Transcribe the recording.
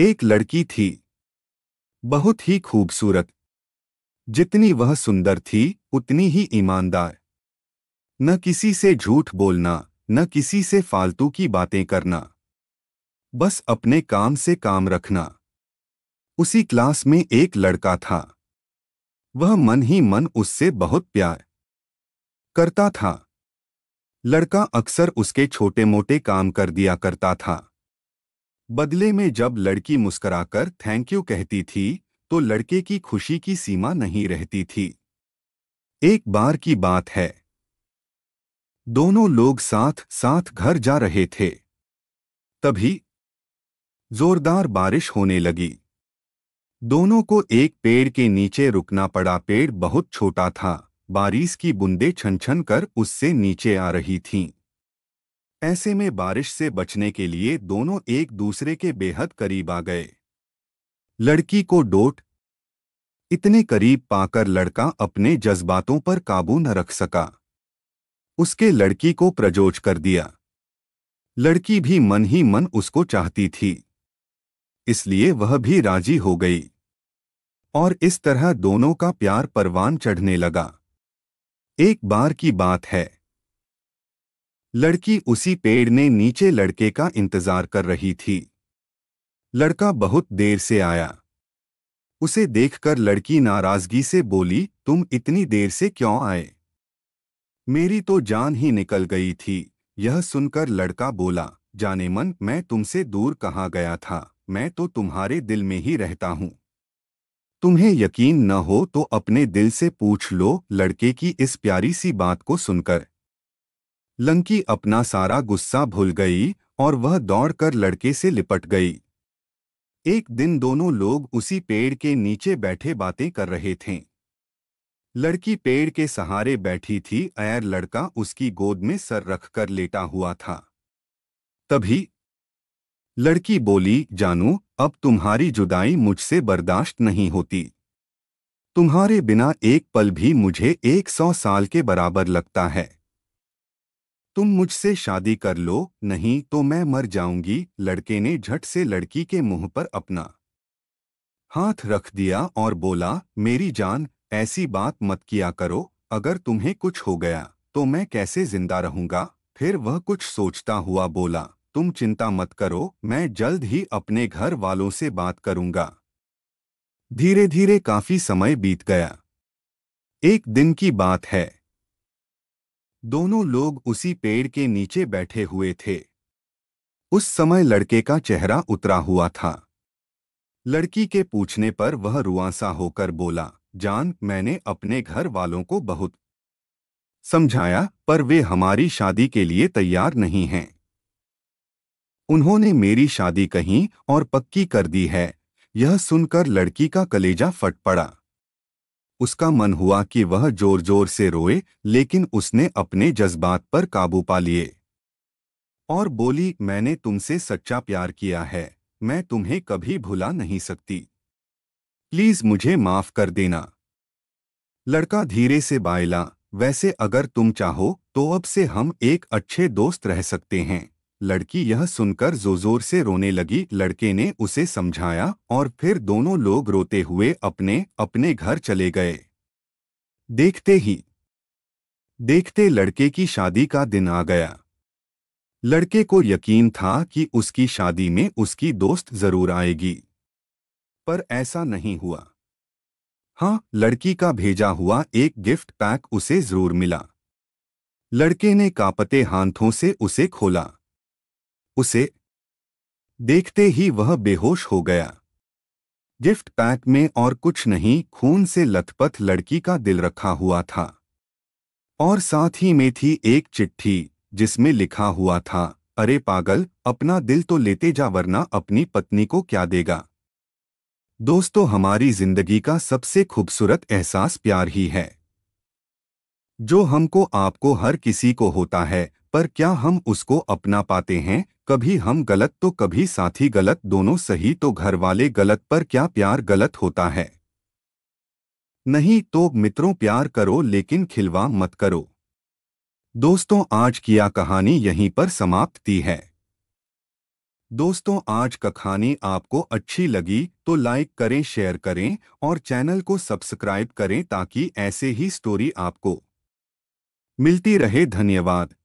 एक लड़की थी बहुत ही खूबसूरत जितनी वह सुंदर थी उतनी ही ईमानदार न किसी से झूठ बोलना न किसी से फालतू की बातें करना बस अपने काम से काम रखना उसी क्लास में एक लड़का था वह मन ही मन उससे बहुत प्यार करता था लड़का अक्सर उसके छोटे मोटे काम कर दिया करता था बदले में जब लड़की मुस्कुराकर थैंक यू कहती थी तो लड़के की खुशी की सीमा नहीं रहती थी एक बार की बात है दोनों लोग साथ साथ घर जा रहे थे तभी जोरदार बारिश होने लगी दोनों को एक पेड़ के नीचे रुकना पड़ा पेड़ बहुत छोटा था बारिश की बूंदें छन छन कर उससे नीचे आ रही थीं। ऐसे में बारिश से बचने के लिए दोनों एक दूसरे के बेहद करीब आ गए लड़की को डोट इतने करीब पाकर लड़का अपने जज्बातों पर काबू न रख सका उसके लड़की को प्रजोच कर दिया लड़की भी मन ही मन उसको चाहती थी इसलिए वह भी राजी हो गई और इस तरह दोनों का प्यार परवान चढ़ने लगा एक बार की बात है लड़की उसी पेड़ ने नीचे लड़के का इंतजार कर रही थी लड़का बहुत देर से आया उसे देखकर लड़की नाराजगी से बोली तुम इतनी देर से क्यों आए मेरी तो जान ही निकल गई थी यह सुनकर लड़का बोला जाने मन मैं तुमसे दूर कहाँ गया था मैं तो तुम्हारे दिल में ही रहता हूँ तुम्हें यकीन न हो तो अपने दिल से पूछ लो लड़के की इस प्यारी सी बात को सुनकर लंकी अपना सारा गुस्सा भूल गई और वह दौड़कर लड़के से लिपट गई एक दिन दोनों लोग उसी पेड़ के नीचे बैठे बातें कर रहे थे लड़की पेड़ के सहारे बैठी थी अयर लड़का उसकी गोद में सर रखकर लेटा हुआ था तभी लड़की बोली जानू अब तुम्हारी जुदाई मुझसे बर्दाश्त नहीं होती तुम्हारे बिना एक पल भी मुझे एक सौ साल के बराबर लगता है तुम मुझसे शादी कर लो नहीं तो मैं मर जाऊंगी लड़के ने झट से लड़की के मुंह पर अपना हाथ रख दिया और बोला मेरी जान ऐसी बात मत किया करो अगर तुम्हें कुछ हो गया तो मैं कैसे जिंदा रहूंगा फिर वह कुछ सोचता हुआ बोला तुम चिंता मत करो मैं जल्द ही अपने घर वालों से बात करूंगा धीरे धीरे काफी समय बीत गया एक दिन की बात है दोनों लोग उसी पेड़ के नीचे बैठे हुए थे उस समय लड़के का चेहरा उतरा हुआ था लड़की के पूछने पर वह रुआसा होकर बोला जान मैंने अपने घर वालों को बहुत समझाया पर वे हमारी शादी के लिए तैयार नहीं हैं उन्होंने मेरी शादी कहीं और पक्की कर दी है यह सुनकर लड़की का कलेजा फट पड़ा उसका मन हुआ कि वह जोर जोर से रोए लेकिन उसने अपने जज्बात पर काबू पा लिए और बोली मैंने तुमसे सच्चा प्यार किया है मैं तुम्हें कभी भुला नहीं सकती प्लीज मुझे माफ कर देना लड़का धीरे से बायला वैसे अगर तुम चाहो तो अब से हम एक अच्छे दोस्त रह सकते हैं लड़की यह सुनकर जोर से रोने लगी लड़के ने उसे समझाया और फिर दोनों लोग रोते हुए अपने अपने घर चले गए देखते ही देखते लड़के की शादी का दिन आ गया लड़के को यकीन था कि उसकी शादी में उसकी दोस्त जरूर आएगी पर ऐसा नहीं हुआ हाँ लड़की का भेजा हुआ एक गिफ्ट पैक उसे जरूर मिला लड़के ने कापते हाथों से उसे खोला उसे देखते ही वह बेहोश हो गया गिफ्ट पैक में और कुछ नहीं खून से लथपथ लड़की का दिल रखा हुआ था और साथ ही में थी एक चिट्ठी जिसमें लिखा हुआ था अरे पागल अपना दिल तो लेते जा वरना अपनी पत्नी को क्या देगा दोस्तों हमारी जिंदगी का सबसे खूबसूरत एहसास प्यार ही है जो हमको आपको हर किसी को होता है पर क्या हम उसको अपना पाते हैं कभी हम गलत तो कभी साथी गलत दोनों सही तो घर वाले गलत पर क्या प्यार गलत होता है नहीं तो मित्रों प्यार करो लेकिन खिलवा मत करो दोस्तों आज की यह कहानी यहीं पर समाप्त थी है दोस्तों आज का कहानी आपको अच्छी लगी तो लाइक करें शेयर करें और चैनल को सब्सक्राइब करें ताकि ऐसे ही स्टोरी आपको मिलती रहे धन्यवाद